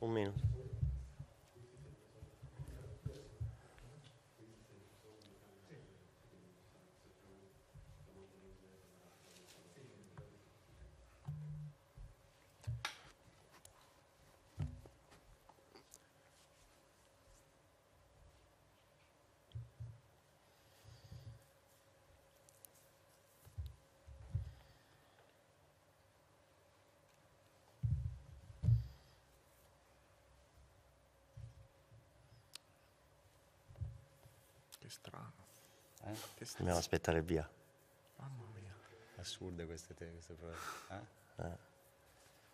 Um minuto. Che strano. Eh? Che st- Dobbiamo aspettare via. Mamma mia. Assurde queste, te- queste prove. Eh? Eh.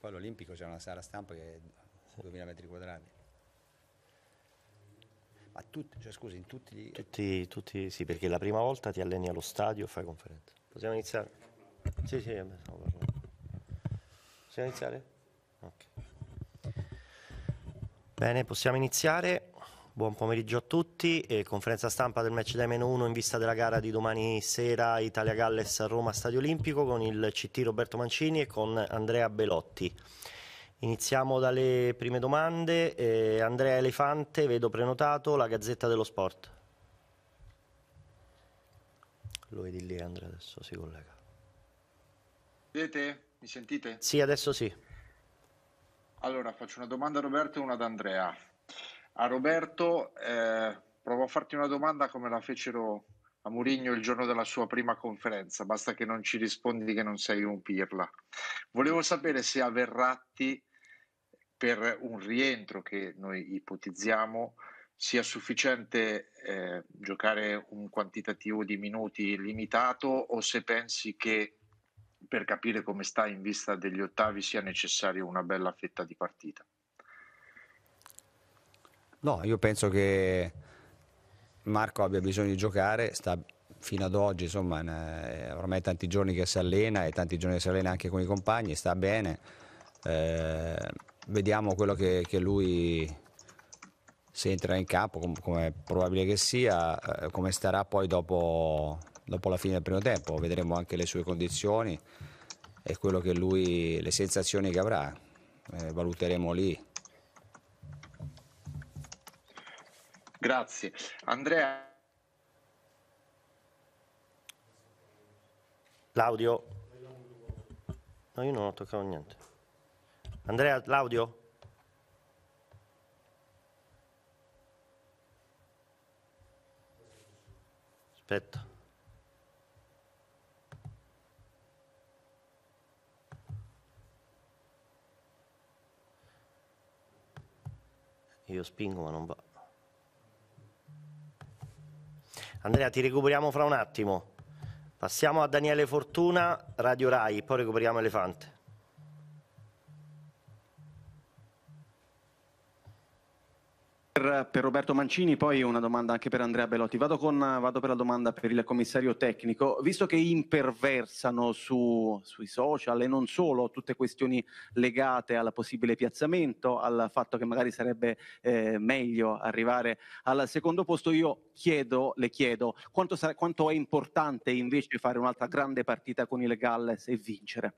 Poi all'Olimpico c'è una sala stampa che è 2000 metri quadrati. Ma tutti, cioè scusa, in tutti gli... Tutti, tutti, sì, perché la prima volta ti alleni allo stadio e fai conferenza. Possiamo iniziare? Sì, sì, stiamo parlando. Possiamo iniziare? Ok. Bene, possiamo iniziare. Buon pomeriggio a tutti, e eh, conferenza stampa del match day meno 1 in vista della gara di domani sera Italia-Galles a Roma Stadio Olimpico con il CT Roberto Mancini e con Andrea Belotti. Iniziamo dalle prime domande, eh, Andrea Elefante, vedo prenotato, la Gazzetta dello Sport. Lo vedi lì Andrea, adesso si collega. Vedete? Mi sentite? Sì, adesso sì. Allora faccio una domanda a Roberto e una ad Andrea a Roberto, eh, provo a farti una domanda come la fecero a Murigno il giorno della sua prima conferenza, basta che non ci rispondi che non sei un pirla. Volevo sapere se a Verratti per un rientro che noi ipotizziamo sia sufficiente eh, giocare un quantitativo di minuti limitato o se pensi che per capire come sta in vista degli ottavi sia necessaria una bella fetta di partita. No, io penso che Marco abbia bisogno di giocare, sta fino ad oggi, insomma, eh, ormai tanti giorni che si allena e tanti giorni che si allena anche con i compagni, sta bene. Eh, vediamo quello che, che, lui se entra in campo, com come è probabile che sia, eh, come starà poi dopo, dopo la fine del primo tempo. Vedremo anche le sue condizioni e quello che lui, le sensazioni che avrà. Eh, valuteremo lì. Grazie. Andrea. L'audio. No, io non ho toccato niente. Andrea, l'audio? Aspetta. Io spingo ma non va. Andrea, ti recuperiamo fra un attimo. Passiamo a Daniele Fortuna, Radio Rai, poi recuperiamo Elefante. per, Roberto Mancini, poi una domanda anche per Andrea Bellotti. Vado, con, vado, per la domanda per il commissario tecnico. Visto che imperversano su, sui social e non solo tutte questioni legate al possibile piazzamento, al fatto che magari sarebbe eh, meglio arrivare al secondo posto, io chiedo, le chiedo quanto, sarà, quanto è importante invece fare un'altra grande partita con il Galles e vincere?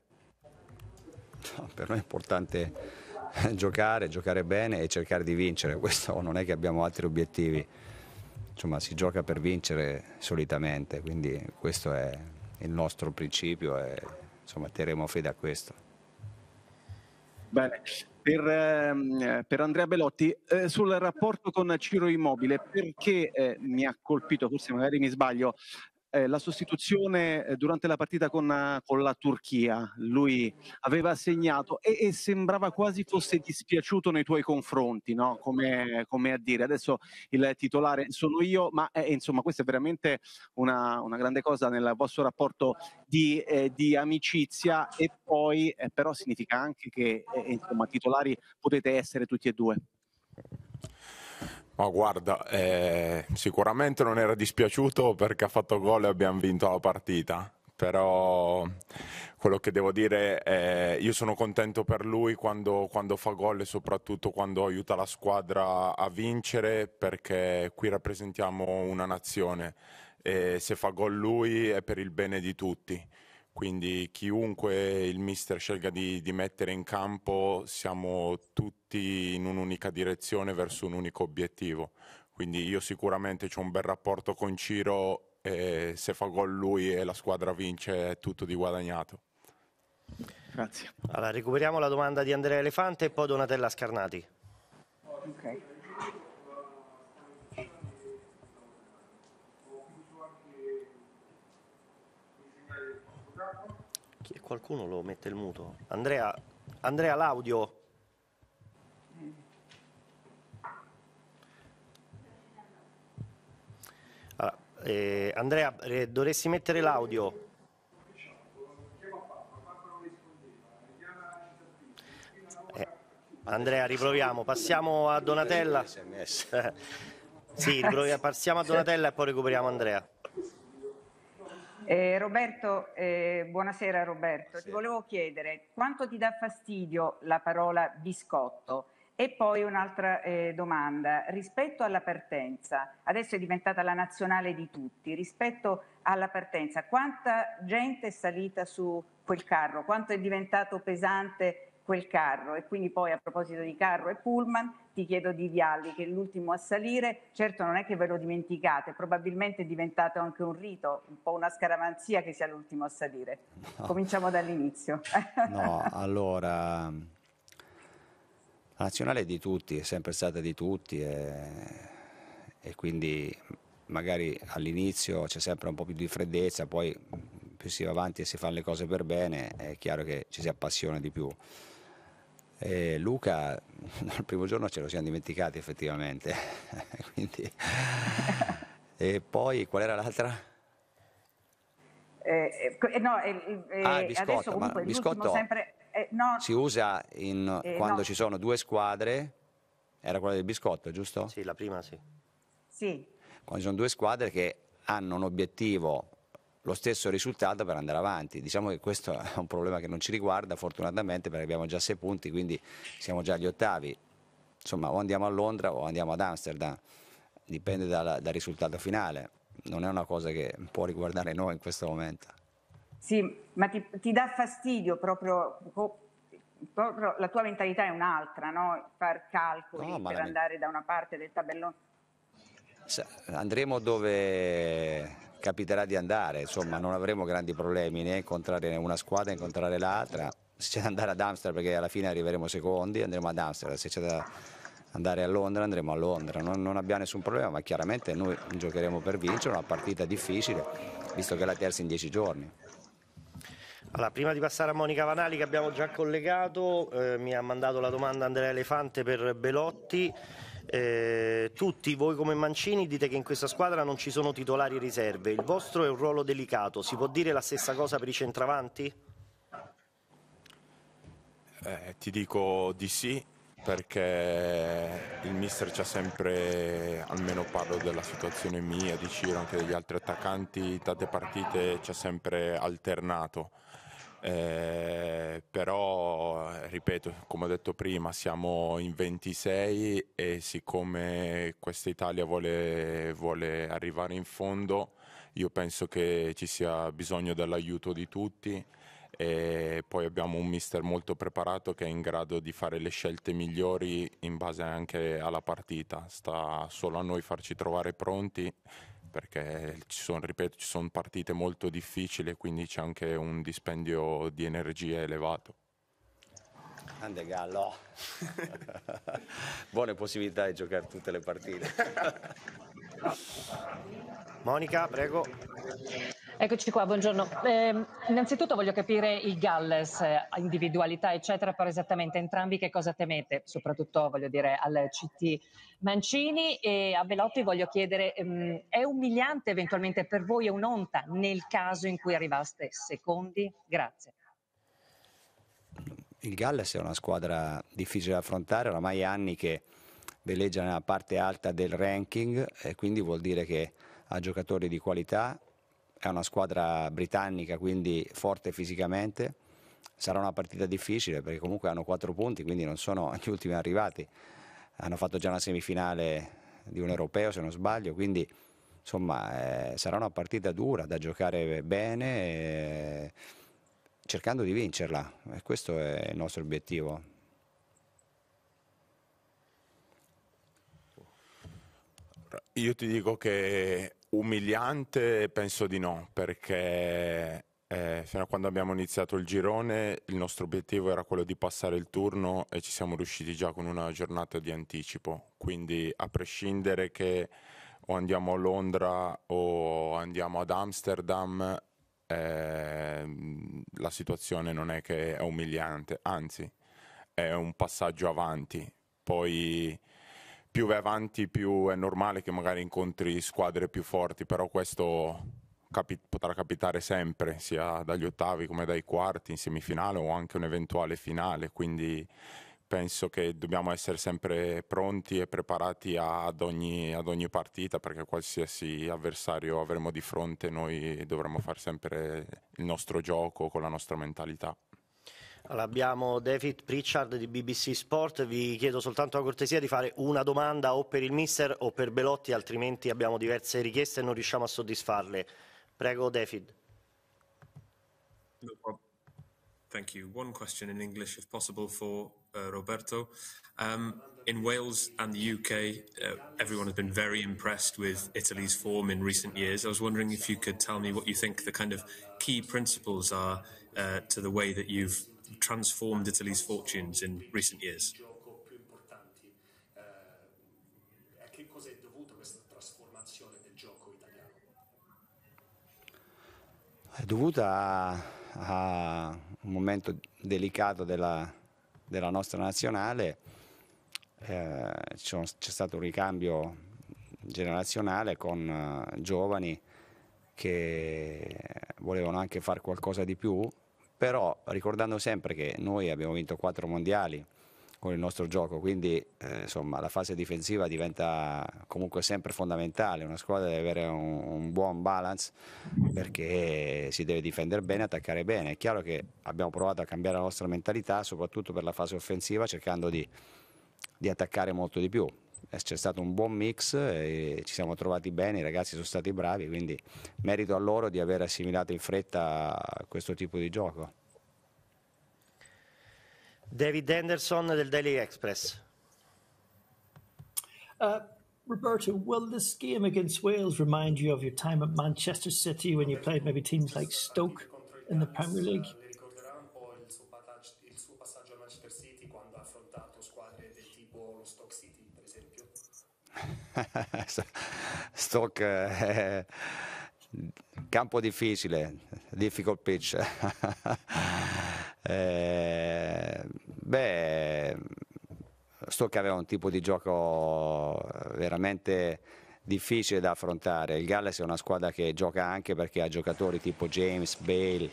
No, per me è importante giocare, giocare bene e cercare di vincere. Questo non è che abbiamo altri obiettivi. Insomma, si gioca per vincere solitamente, quindi questo è il nostro principio e insomma, terremo fede a questo. Bene, per, ehm, per, Andrea Belotti eh, sul rapporto con Ciro Immobile perché eh, mi ha colpito, forse magari mi sbaglio, eh, la sostituzione eh, durante la partita con, eh, con, la Turchia. Lui aveva segnato e, e, sembrava quasi fosse dispiaciuto nei tuoi confronti, no? come, come, a dire adesso il titolare sono io, ma eh, insomma questa è veramente una, una, grande cosa nel vostro rapporto di, eh, di amicizia e poi però significa anche che insomma, titolari potete essere tutti e due. Ma oh, guarda, eh, sicuramente non era dispiaciuto perché ha fatto gol e abbiamo vinto la partita però quello che devo dire è io sono contento per lui quando, quando fa gol e soprattutto quando aiuta la squadra a vincere perché qui rappresentiamo una nazione e se fa gol lui è per il bene di tutti. Quindi chiunque il mister scelga di, di mettere in campo, siamo tutti in un'unica direzione verso un unico obiettivo. Quindi io sicuramente ho un bel rapporto con Ciro e se fa gol lui e la squadra vince è tutto di guadagnato. Grazie. Allora, recuperiamo la domanda di Andrea Elefante e poi Donatella Scarnati. ok qualcuno lo mette il muto. Andrea, Andrea l'audio. Allora, eh, Andrea, eh, dovresti mettere l'audio. Eh, Andrea, riproviamo. Passiamo a Donatella. sì, passiamo a Donatella e poi recuperiamo Andrea. Eh, Roberto, eh, buonasera Roberto, buonasera. ti volevo chiedere quanto ti dà fastidio la parola biscotto? E poi un'altra eh, domanda, rispetto alla partenza, adesso è diventata la nazionale di tutti, rispetto alla partenza, quanta gente è salita su quel carro, quanto è diventato pesante quel carro. E quindi poi a proposito di carro e pullman, ti chiedo di Vialli, che è l'ultimo a salire, certo non è che ve lo dimenticate, probabilmente è diventato anche un rito, un po' una scaramanzia che sia l'ultimo a salire. No. Cominciamo dall'inizio. No, allora, la nazionale è di tutti, è sempre stata di tutti e, e quindi magari all'inizio c'è sempre un po' più di freddezza, poi più si va avanti e si fanno le cose per bene, è chiaro che ci si appassiona di più. E Luca, dal primo giorno ce lo siamo dimenticati effettivamente. Quindi... e poi qual era l'altra? Eh, eh, eh no, eh, eh, ah, il biscotto, adesso comunque il biscotto sempre, eh, no, si usa in, quando no. ci sono due squadre, era quella del biscotto, giusto? Sì, la prima sì. Sì. Quando ci sono due squadre che hanno un obiettivo lo stesso risultato per andare avanti. Diciamo che questo è un problema che non ci riguarda fortunatamente perché abbiamo già sei punti, quindi siamo già agli ottavi. Insomma, o andiamo a Londra o andiamo ad Amsterdam, dipende dal, dal risultato finale. Non è una cosa che può riguardare noi in questo momento. Sì, ma ti, ti dà fastidio proprio, proprio, la tua mentalità è un'altra, no? Far calcoli no, per andare da una parte del tabellone. Andremo dove capiterà di andare, insomma certo. non avremo grandi problemi né incontrare una squadra, né incontrare l'altra, se c'è da andare ad Amsterdam perché alla fine arriveremo secondi andremo ad Amsterdam, se c'è da andare a Londra andremo a Londra, non, non, abbiamo nessun problema ma chiaramente noi giocheremo per vincere una partita difficile visto che è la terza in dieci giorni. Allora, prima di passare a Monica Vanali che abbiamo già collegato, eh, mi ha mandato la domanda Andrea Elefante per Belotti. Eh, tutti voi come Mancini dite che in questa squadra non ci sono titolari riserve, il vostro è un ruolo delicato, si può dire la stessa cosa per i centravanti? Eh, ti dico di sì perché il mister ci ha sempre, almeno parlo della situazione mia, di Ciro, anche degli altri attaccanti, tante partite ci ha sempre alternato eh, però, ripeto, come ho detto prima, siamo in 26 e siccome questa Italia vuole, vuole arrivare in fondo, io penso che ci sia bisogno dell'aiuto di tutti e poi abbiamo un mister molto preparato che è in grado di fare le scelte migliori in base anche alla partita. Sta solo a noi farci trovare pronti perché ci sono, ripeto, ci sono partite molto difficili e quindi c'è anche un dispendio di energie elevato. Grande Gallo, buone possibilità di giocare tutte le partite. Monica, prego. Eccoci qua, buongiorno. Eh, innanzitutto voglio capire il Galles, eh, individualità eccetera, però esattamente entrambi che cosa temete, soprattutto voglio dire al CT Mancini e a Velotti voglio chiedere, ehm, è umiliante eventualmente per voi, è un'onta nel caso in cui arrivaste secondi? Grazie. Il Galles è una squadra difficile da affrontare, oramai anni che veleggia nella parte alta del ranking e quindi vuol dire che ha giocatori di qualità è una squadra britannica, quindi forte fisicamente. Sarà una partita difficile perché comunque hanno quattro punti, quindi non sono gli ultimi arrivati. Hanno fatto già una semifinale di un europeo, se non sbaglio, quindi insomma eh, sarà una partita dura da giocare bene eh, cercando di vincerla. E questo è il nostro obiettivo. Io ti dico che Umiliante penso di no, perché eh, fino a quando abbiamo iniziato il girone il nostro obiettivo era quello di passare il turno e ci siamo riusciti già con una giornata di anticipo, quindi a prescindere che o andiamo a Londra o andiamo ad Amsterdam, eh, la situazione non è che è umiliante, anzi è un passaggio avanti. Poi più vai avanti più è normale che magari incontri squadre più forti, però questo capi- potrà capitare sempre, sia dagli ottavi come dai quarti in semifinale o anche un'eventuale finale, quindi penso che dobbiamo essere sempre pronti e preparati ad ogni, ad ogni partita perché qualsiasi avversario avremo di fronte noi dovremo fare sempre il nostro gioco con la nostra mentalità. Allora, abbiamo David Pritchard di BBC Sport, vi chiedo soltanto la cortesia di fare una domanda o per il mister o per Belotti, altrimenti abbiamo diverse richieste e non riusciamo a soddisfarle. Prego David. No Thank you. One question in English, if possible, for uh, Roberto. Um, in Wales and the UK, uh, everyone has been very impressed with Italy's form in recent years. I was wondering if you could tell me what you think the kind of key principles are uh, to the way that you've transformed Italy's fortunes in recent years. Eh, È dovuta a, un momento delicato della, della nostra nazionale, eh, c'è stato un ricambio generazionale con eh, giovani che volevano anche fare qualcosa di più però ricordando sempre che noi abbiamo vinto quattro mondiali con il nostro gioco, quindi eh, insomma, la fase difensiva diventa comunque sempre fondamentale, una squadra deve avere un, un, buon balance perché si deve difendere bene, attaccare bene, è chiaro che abbiamo provato a cambiare la nostra mentalità soprattutto per la fase offensiva cercando di, di attaccare molto di più, eh, c'è stato un buon mix e ci siamo trovati bene, i ragazzi sono stati bravi, quindi merito a loro di aver assimilato in fretta questo tipo di gioco. David Henderson del Daily Express. Uh, Roberto, will this game against Wales remind you of your time at Manchester City when you played maybe teams like Stoke in the Premier League? Stock è eh, campo difficile, difficult pitch. eh, beh, Stock aveva un tipo di gioco veramente difficile da affrontare. Il Galles è una squadra che gioca anche perché ha giocatori tipo James, Bale,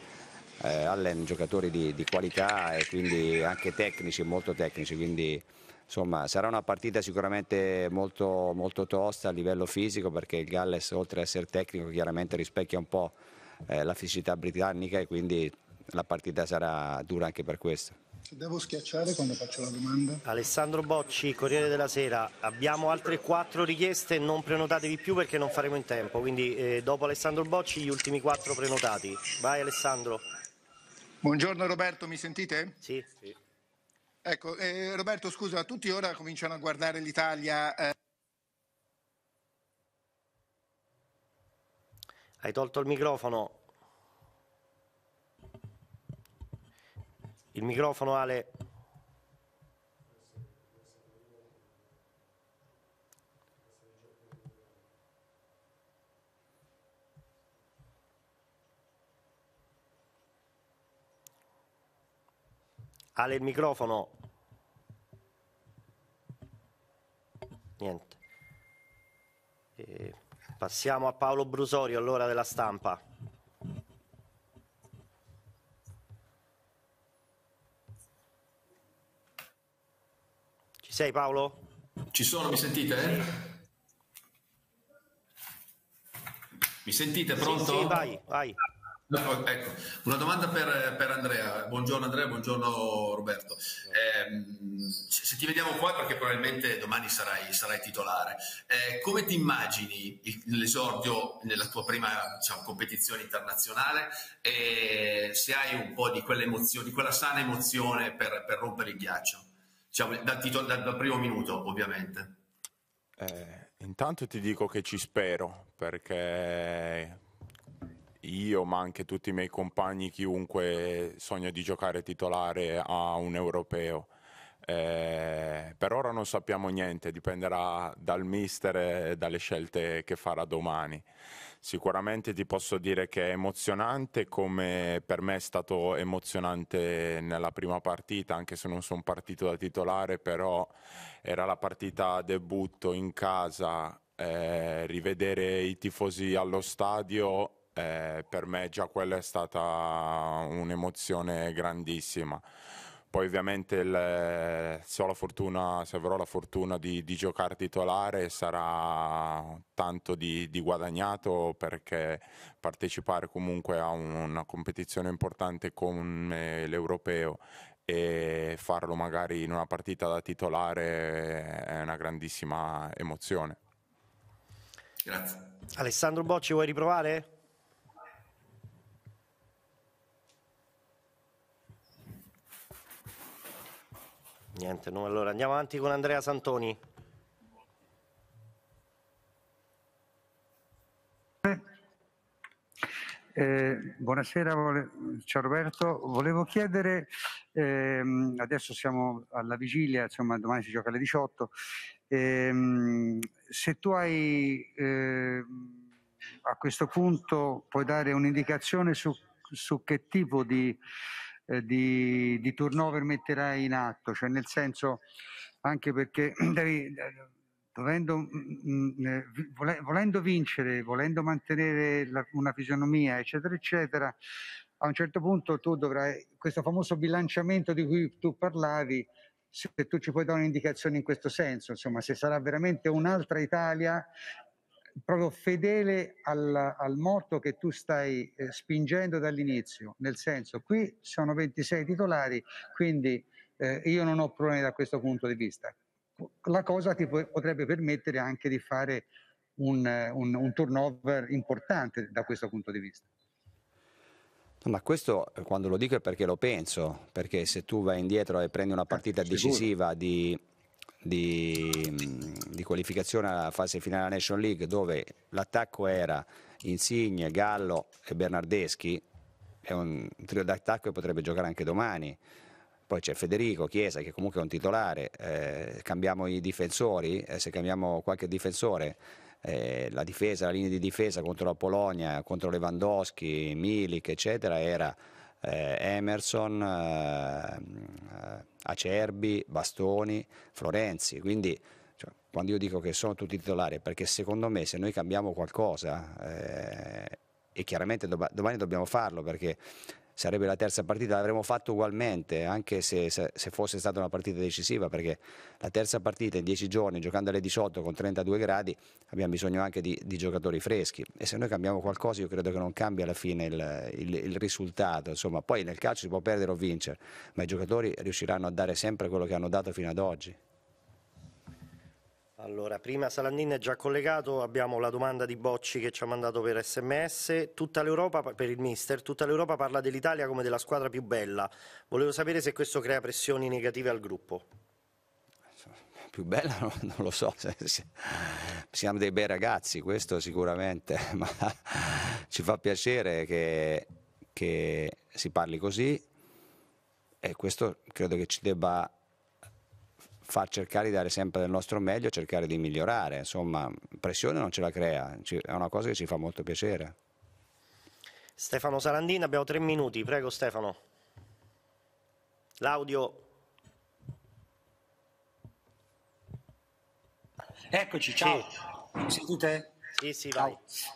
eh, Allen, giocatori di, di qualità e quindi anche tecnici, molto tecnici, quindi Insomma, sarà una partita sicuramente molto, molto tosta a livello fisico perché il Galles, oltre ad essere tecnico, chiaramente rispecchia un po' eh, la fisicità britannica e quindi la partita sarà dura anche per questo. Devo schiacciare quando faccio la domanda? Alessandro Bocci, Corriere della Sera, abbiamo altre quattro richieste, non prenotatevi più perché non faremo in tempo, quindi eh, dopo Alessandro Bocci gli ultimi quattro prenotati. Vai Alessandro. Buongiorno Roberto, mi sentite? Sì. sì. Ecco, eh, Roberto, scusa, tutti ora cominciano a guardare l'Italia. Eh. Hai tolto il microfono. Il microfono Ale. Ale il microfono. Niente. E passiamo a Paolo Brusorio, allora della stampa. Ci sei Paolo? Ci sono, mi sentite? Mi sentite pronto? Sì, sì vai, vai ecco, una domanda per, per, Andrea. Buongiorno Andrea, buongiorno Roberto. Eh, se, se, ti vediamo qua, perché probabilmente domani sarai, sarai titolare, eh, come ti immagini l'esordio nella tua prima diciamo, competizione internazionale e se hai un po' di, di quella sana emozione per, per rompere il ghiaccio? Diciamo, dal, titolo, dal, dal, primo minuto ovviamente. Eh, intanto ti dico che ci spero perché io, ma anche tutti i miei compagni, chiunque sogna di giocare titolare a un europeo. Eh, per ora non sappiamo niente, dipenderà dal mister e dalle scelte che farà domani. Sicuramente ti posso dire che è emozionante come per me è stato emozionante nella prima partita, anche se non sono partito da titolare, però era la partita a debutto in casa, eh, rivedere i tifosi allo stadio eh, per me già quella è stata un'emozione grandissima. Poi ovviamente il, se, fortuna, se, avrò la fortuna di, di giocare titolare sarà tanto di, di, guadagnato perché partecipare comunque a una competizione importante come l'Europeo e farlo magari in una partita da titolare è una grandissima emozione. Grazie. Alessandro Bocci vuoi riprovare? Niente, no, allora andiamo avanti con Andrea Santoni. Eh, buonasera, vole... ciao Roberto. Volevo chiedere, ehm, adesso siamo alla vigilia, insomma domani si gioca alle 18, ehm, se tu hai eh, a questo punto puoi dare un'indicazione su, su che tipo di eh, di, di, turnover metterai in atto, cioè nel senso anche perché devi, dovendo, mm, mm, eh, volendo vincere, volendo mantenere la, una fisionomia, eccetera, eccetera, a un certo punto tu dovrai, questo famoso bilanciamento di cui tu parlavi, se tu ci puoi dare un'indicazione in questo senso, insomma, se sarà veramente un'altra Italia proprio fedele al, al motto che tu stai eh, spingendo dall'inizio, nel senso qui sono 26 titolari, quindi eh, io non ho problemi da questo punto di vista. La cosa ti potrebbe permettere anche di fare un, un, un turnover importante da questo punto di vista. Ma questo eh, quando lo dico è perché lo penso, perché se tu vai indietro e prendi una eh, partita decisiva di di, mm, di qualificazione alla fase finale della Nation League dove l'attacco era Insigne, Gallo e Bernardeschi, è un trio d'attacco che potrebbe giocare anche domani. Poi c'è Federico Chiesa che comunque è un titolare, eh, cambiamo i difensori, eh, se cambiamo qualche difensore, eh, la difesa, la linea di difesa contro la Polonia, contro Lewandowski, Milik eccetera era eh, Emerson, eh, Acerbi, Bastoni, Florenzi. Quindi cioè, quando io dico che sono tutti titolari, perché secondo me se noi cambiamo qualcosa, eh, e chiaramente domani dobbiamo farlo perché sarebbe la terza partita, l'avremmo fatto ugualmente, anche se, se, fosse stata una partita decisiva, perché la terza partita in 10 giorni, giocando alle 18 con 32 gradi, abbiamo bisogno anche di, di giocatori freschi e se noi cambiamo qualcosa io credo che non cambia alla fine il, il, il, risultato, insomma, poi nel calcio si può perdere o vincere, ma i giocatori riusciranno a dare sempre quello che hanno dato fino ad oggi. Allora, prima Salandin è già collegato, abbiamo la domanda di Bocci che ci ha mandato per sms, tutta l'Europa, per il mister, tutta l'Europa parla dell'Italia come della squadra più bella, volevo sapere se questo crea pressioni negative al gruppo. Più bella no, non lo so, siamo dei bei ragazzi, questo sicuramente, ma ci fa piacere che, che si parli così e questo credo che ci debba far, cercare di dare sempre del nostro meglio, cercare di migliorare, insomma pressione non ce la crea, è una cosa che ci fa molto piacere. Stefano Sarandini, abbiamo tre minuti, prego Stefano. L'audio. Eccoci, ciao. Sì. Mi sentite? Sì, sì, vai. Ciao.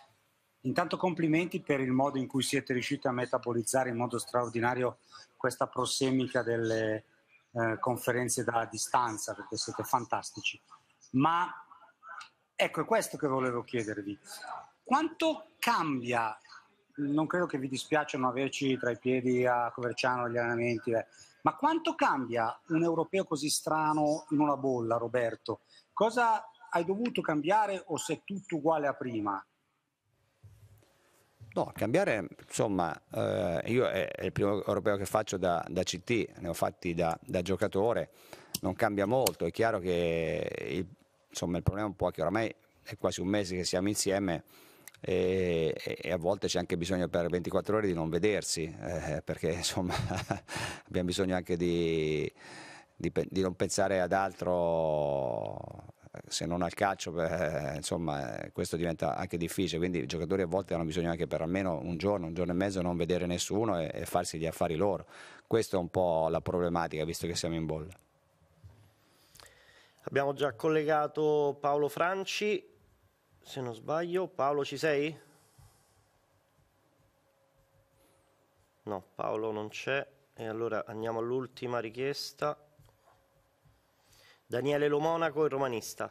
Intanto complimenti per il modo in cui siete riusciti a metabolizzare in modo straordinario questa prossemica delle, eh, conferenze da distanza perché siete fantastici. Ma ecco, è questo che volevo chiedervi. Quanto cambia, non credo che vi dispiacciano averci tra i piedi a Coverciano gli allenamenti, eh, ma quanto cambia un europeo così strano in una bolla, Roberto? Cosa hai dovuto cambiare o se è tutto uguale a prima? No, cambiare, insomma, eh, io è, il primo europeo che faccio da, da CT, ne ho fatti da, da, giocatore, non cambia molto, è chiaro che il, insomma, il problema è un po' che oramai è quasi un mese che siamo insieme, e, e, a volte c'è anche bisogno per 24 ore di non vedersi, eh, perché insomma abbiamo bisogno anche di, di, di, non pensare ad altro se non al calcio, beh, eh, insomma, eh, questo diventa anche difficile. Quindi i giocatori a volte hanno bisogno anche per almeno un giorno, un giorno e mezzo non vedere nessuno e, e farsi gli affari loro. Questa è un po' la problematica, visto che siamo in bolla. Abbiamo già collegato Paolo Franci, se non sbaglio. Paolo, ci sei? No, Paolo non c'è. E allora andiamo all'ultima richiesta. Daniele Lomonaco, il romanista.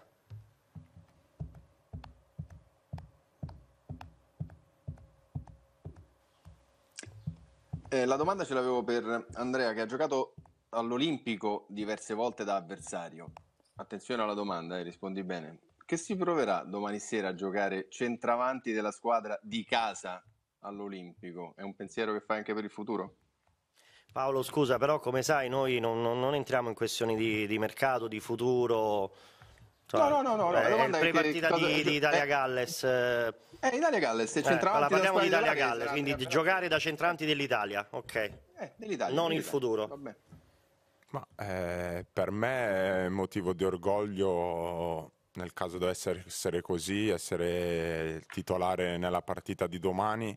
Eh, la domanda ce l'avevo per Andrea che ha giocato all'Olimpico diverse volte da avversario. Attenzione alla domanda e eh, rispondi bene. Che si proverà domani sera a giocare centravanti della squadra di casa all'Olimpico? È un pensiero che fai anche per il futuro? Paolo, scusa, però come sai noi non, non, non entriamo in questioni di, di mercato, di futuro. Cioè, no, no, no, no, la eh, domanda è partita di, di Italia-Galles. Eh, eh, eh Italia-Galles, è cioè, centravanti eh, Parliamo di Italia-Galles, quindi di eh, giocare da centranti dell'Italia, ok. Eh, dell'Italia. Non dell'Italia. il futuro. Vabbè. Ma eh, per me è motivo di orgoglio nel caso dovesse essere così, essere titolare nella partita di domani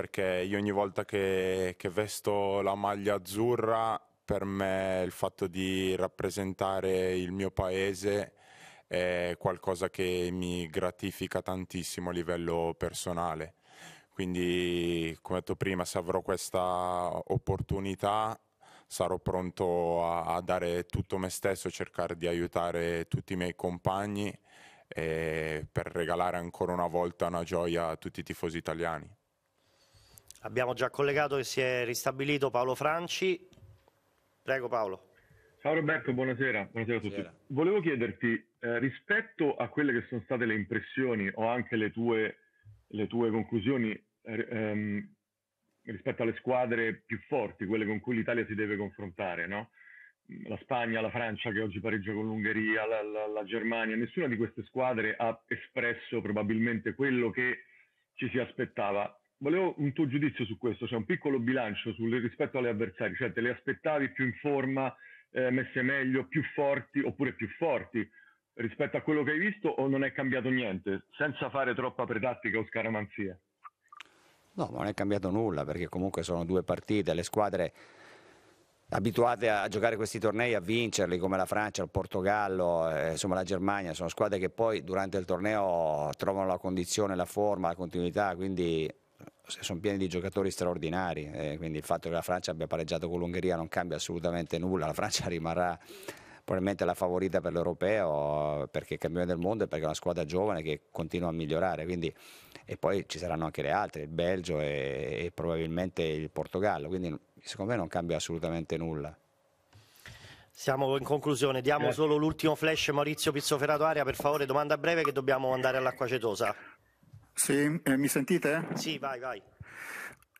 perché io ogni volta che, che vesto la maglia azzurra per me il fatto di rappresentare il mio paese è qualcosa che mi gratifica tantissimo a livello personale. Quindi, come detto prima, se avrò questa opportunità sarò pronto a, a dare tutto me stesso, cercare di aiutare tutti i miei compagni eh, per regalare ancora una volta una gioia a tutti i tifosi italiani. Abbiamo già collegato e si è ristabilito Paolo Franci. Prego Paolo. Ciao Roberto, buonasera, buonasera a tutti. Buonasera. Volevo chiederti, eh, rispetto a quelle che sono state le impressioni o anche le tue, le tue conclusioni eh, ehm, rispetto alle squadre più forti, quelle con cui l'Italia si deve confrontare, no? la Spagna, la Francia che oggi pareggia con l'Ungheria, la, la, la Germania, nessuna di queste squadre ha espresso probabilmente quello che ci si aspettava volevo un tuo giudizio su questo, cioè un piccolo bilancio sul, rispetto alle avversari, cioè te le aspettavi più in forma, eh, messe meglio, più forti oppure più forti rispetto a quello che hai visto o non è cambiato niente, senza fare troppa pretattica o scaramanzia? No, non è cambiato nulla perché comunque sono due partite, le squadre abituate a giocare questi tornei, a vincerli come la Francia, il Portogallo, eh, insomma la Germania, sono squadre che poi durante il torneo trovano la condizione, la forma, la continuità, quindi sono pieni di giocatori straordinari, eh, quindi il fatto che la Francia abbia pareggiato con l'Ungheria non cambia assolutamente nulla, la Francia rimarrà probabilmente la favorita per l'europeo perché è campione del mondo e perché è una squadra giovane che continua a migliorare. Quindi, e poi ci saranno anche le altre, il Belgio e, e probabilmente il Portogallo. Quindi secondo me non cambia assolutamente nulla. Siamo in conclusione, diamo solo l'ultimo flash Maurizio Pizzoferato Aria, per favore domanda breve che dobbiamo andare all'acqua cetosa. Sì, eh, mi sentite? Sì, vai, vai.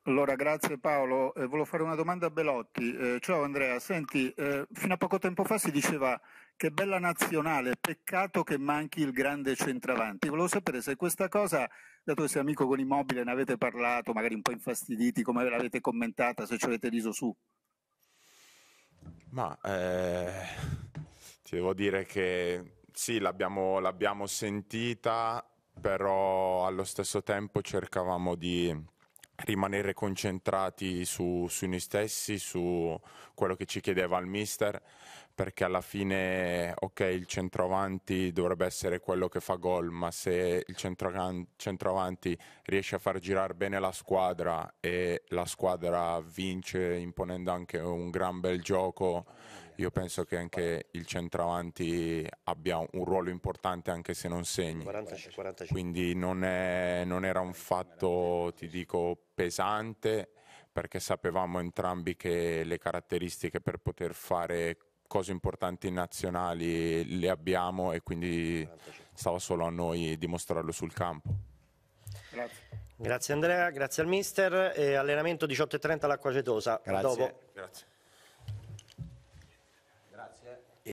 Allora, grazie Paolo. Eh, volevo fare una domanda a Belotti. Eh, ciao Andrea, senti, eh, fino a poco tempo fa si diceva che bella nazionale, peccato che manchi il grande centravanti. Volevo sapere se questa cosa, dato che sei amico con Immobile, ne avete parlato, magari un po' infastiditi, come l'avete commentata, se ci avete riso su. Ma eh, ti devo dire che sì, l'abbiamo, l'abbiamo sentita però allo stesso tempo cercavamo di rimanere concentrati su, su, noi stessi, su quello che ci chiedeva il mister, perché alla fine, ok, il centroavanti dovrebbe essere quello che fa gol, ma se il centroavanti riesce a far girare bene la squadra e la squadra vince imponendo anche un gran bel gioco io penso che anche il centravanti abbia un ruolo importante anche se non segni. 45, 45. Quindi non, è, non era un fatto, ti dico, pesante perché sapevamo entrambi che le caratteristiche per poter fare cose importanti nazionali le abbiamo e quindi stava solo a noi dimostrarlo sul campo. Grazie. Grazie Andrea, grazie al mister. E allenamento 18.30 all'acqua cetosa. Grazie. Dopo. Grazie.